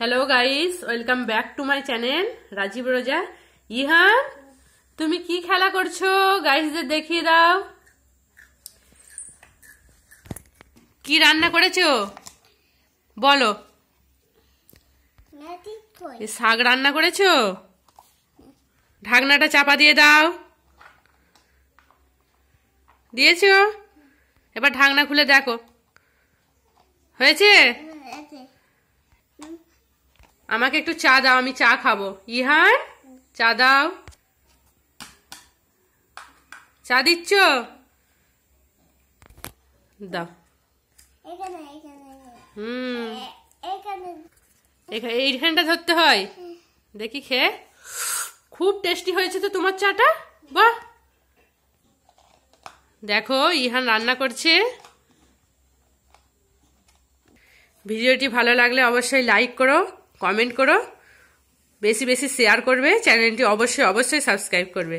hello guys welcome back to my channel Rajib Roja Ihan তুমি কি খেলা করছো গাইসদের দেখিয়ে দাও কি রান্না করেছো বলো শাক রান্না করেছো ঢাকনাটা চাপা দিয়ে দাও দিয়েছো এবার ঢাকনা খুলে দেখো হয়েছে আমাকে একটু চা দাও আমি চা খাবো ইহান চা দাও চা দিচ্ছ দাও হুম এইখানটা ধরতে হয় দেখি খেয়ে খুব টেস্টি হয়েছে তো তোমার চাটা বাহ দেখো ইহান রান্না করছে ভিডিওটি ভালো লাগলে অবশ্যই লাইক করো কমেন্ট করো বেশি বেশি শেয়ার করবে চ্যানেলটি অবশ্যই অবশ্যই সাবস্ক্রাইব করবে